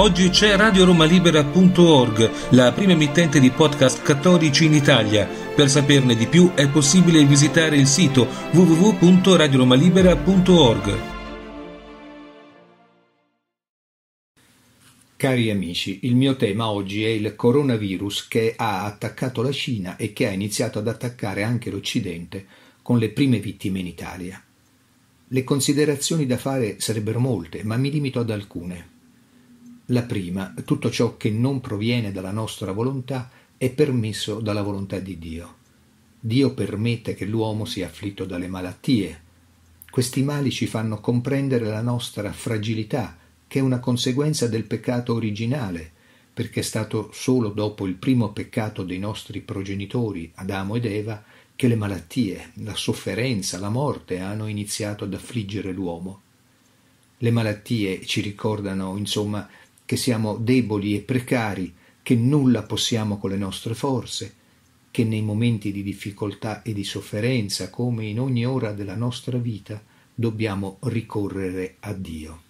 Oggi c'è radioromalibera.org, la prima emittente di podcast cattolici in Italia. Per saperne di più è possibile visitare il sito www.radioromalibera.org. Cari amici, il mio tema oggi è il coronavirus che ha attaccato la Cina e che ha iniziato ad attaccare anche l'Occidente con le prime vittime in Italia. Le considerazioni da fare sarebbero molte, ma mi limito ad alcune. La prima, tutto ciò che non proviene dalla nostra volontà è permesso dalla volontà di Dio. Dio permette che l'uomo sia afflitto dalle malattie. Questi mali ci fanno comprendere la nostra fragilità, che è una conseguenza del peccato originale, perché è stato solo dopo il primo peccato dei nostri progenitori, Adamo ed Eva, che le malattie, la sofferenza, la morte hanno iniziato ad affliggere l'uomo. Le malattie ci ricordano, insomma, che siamo deboli e precari, che nulla possiamo con le nostre forze, che nei momenti di difficoltà e di sofferenza, come in ogni ora della nostra vita, dobbiamo ricorrere a Dio.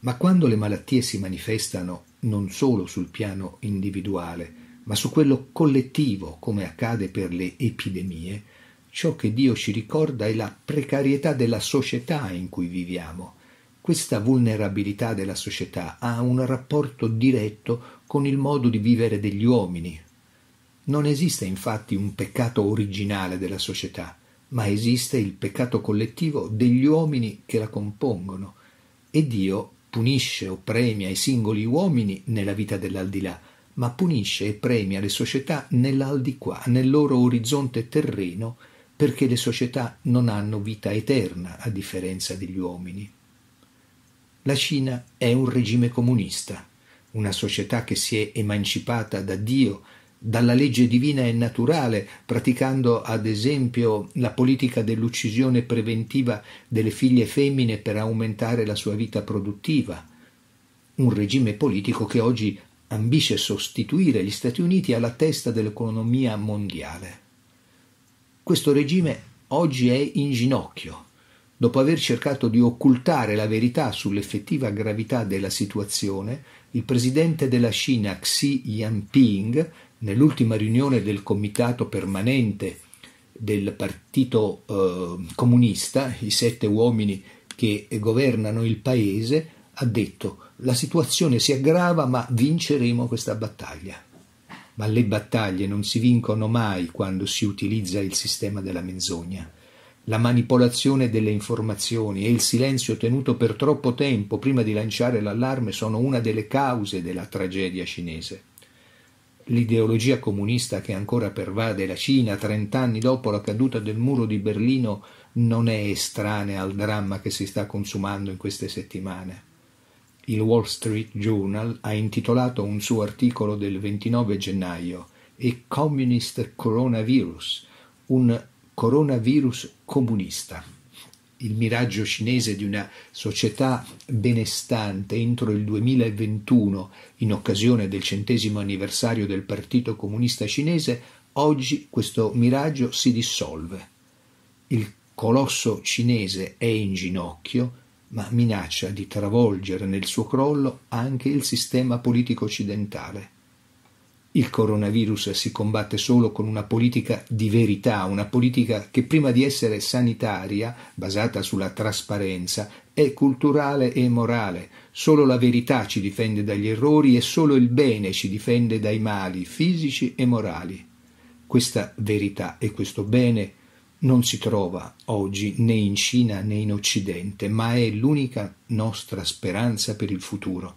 Ma quando le malattie si manifestano non solo sul piano individuale, ma su quello collettivo, come accade per le epidemie, ciò che Dio ci ricorda è la precarietà della società in cui viviamo, questa vulnerabilità della società ha un rapporto diretto con il modo di vivere degli uomini. Non esiste infatti un peccato originale della società, ma esiste il peccato collettivo degli uomini che la compongono e Dio punisce o premia i singoli uomini nella vita dell'aldilà, ma punisce e premia le società nell'aldiquà, nel loro orizzonte terreno, perché le società non hanno vita eterna a differenza degli uomini. La Cina è un regime comunista, una società che si è emancipata da Dio, dalla legge divina e naturale, praticando ad esempio la politica dell'uccisione preventiva delle figlie femmine per aumentare la sua vita produttiva. Un regime politico che oggi ambisce sostituire gli Stati Uniti alla testa dell'economia mondiale. Questo regime oggi è in ginocchio dopo aver cercato di occultare la verità sull'effettiva gravità della situazione, il presidente della Cina Xi Jinping, nell'ultima riunione del comitato permanente del Partito eh, Comunista, i sette uomini che governano il paese, ha detto la situazione si aggrava ma vinceremo questa battaglia. Ma le battaglie non si vincono mai quando si utilizza il sistema della menzogna la manipolazione delle informazioni e il silenzio tenuto per troppo tempo prima di lanciare l'allarme sono una delle cause della tragedia cinese. L'ideologia comunista che ancora pervade la Cina trent'anni dopo la caduta del muro di Berlino non è estranea al dramma che si sta consumando in queste settimane. Il Wall Street Journal ha intitolato un suo articolo del 29 gennaio E Communist Coronavirus, un coronavirus comunista, il miraggio cinese di una società benestante entro il 2021 in occasione del centesimo anniversario del Partito Comunista Cinese, oggi questo miraggio si dissolve. Il colosso cinese è in ginocchio, ma minaccia di travolgere nel suo crollo anche il sistema politico occidentale. Il coronavirus si combatte solo con una politica di verità, una politica che prima di essere sanitaria, basata sulla trasparenza, è culturale e morale. Solo la verità ci difende dagli errori e solo il bene ci difende dai mali fisici e morali. Questa verità e questo bene non si trova oggi né in Cina né in Occidente, ma è l'unica nostra speranza per il futuro.